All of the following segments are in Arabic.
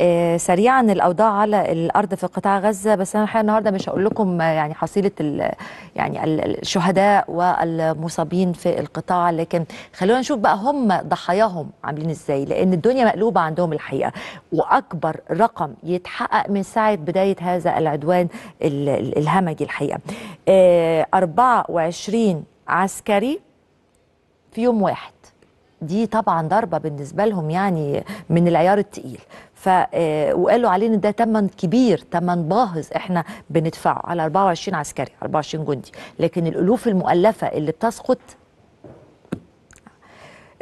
آه، سريعا الاوضاع على الارض في قطاع غزه بس انا الحقيقه النهارده مش هقول لكم آه، يعني حصيله يعني الشهداء والمصابين في القطاع لكن خلونا نشوف بقى هم ضحاياهم عاملين ازاي لان الدنيا مقلوبه عندهم الحقيقه واكبر رقم يتحقق من ساعه بدايه هذا العدوان الهمجي الحقيقه 24 آه، عسكري في يوم واحد دي طبعا ضربه بالنسبه لهم يعني من العيار التقيل ف آه، وقالوا علينا ده تمن كبير تمن باهظ احنا بندفعه على 24 عسكري 24 جندي لكن الالوف المؤلفه اللي بتسقط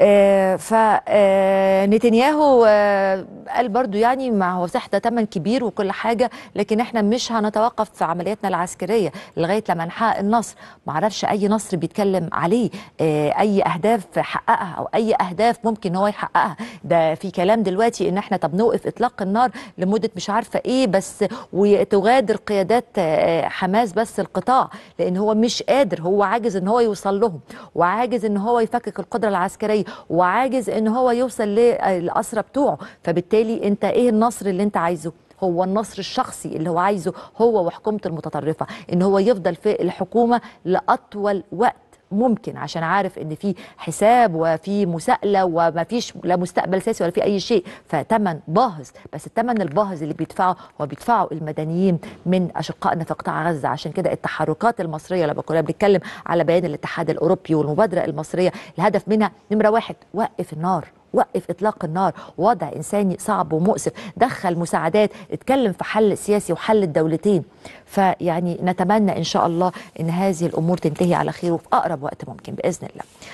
آه فنتنياهو آه، آه، قال برضو يعني ما هو تحت تمن كبير وكل حاجة لكن احنا مش هنتوقف في عملياتنا العسكرية لغاية لما نحقق النصر ما عرفش أي نصر بيتكلم عليه آه، أي أهداف حققها أو أي أهداف ممكن هو يحققها ده في كلام دلوقتي إن احنا طب نوقف إطلاق النار لمدة مش عارفة إيه بس وتغادر قيادات آه، حماس بس القطاع لأن هو مش قادر هو عاجز إن هو يوصل لهم وعاجز إن هو يفكك القدرة العسكرية وعاجز إن هو يوصل للأسرى بتوعه فبالتالي وبالتالي انت ايه النصر اللي انت عايزه هو النصر الشخصي اللي هو عايزه هو وحكومة المتطرفة ان هو يفضل في الحكومة لأطول وقت ممكن عشان عارف ان في حساب وفي مساءله وما فيش لا مستقبل سياسي ولا في اي شيء فتمن باهظ بس الثمن الباهظ اللي بيدفعه هو بيدفعه المدنيين من اشقائنا في قطاع غزه عشان كده التحركات المصريه لما كنا بنتكلم على بيان الاتحاد الاوروبي والمبادره المصريه الهدف منها نمره واحد وقف النار وقف اطلاق النار وضع انساني صعب ومؤسف دخل مساعدات اتكلم في حل سياسي وحل الدولتين فيعني نتمنى ان شاء الله ان هذه الامور تنتهي على خير وفي اقرب وقت ممكن باذن الله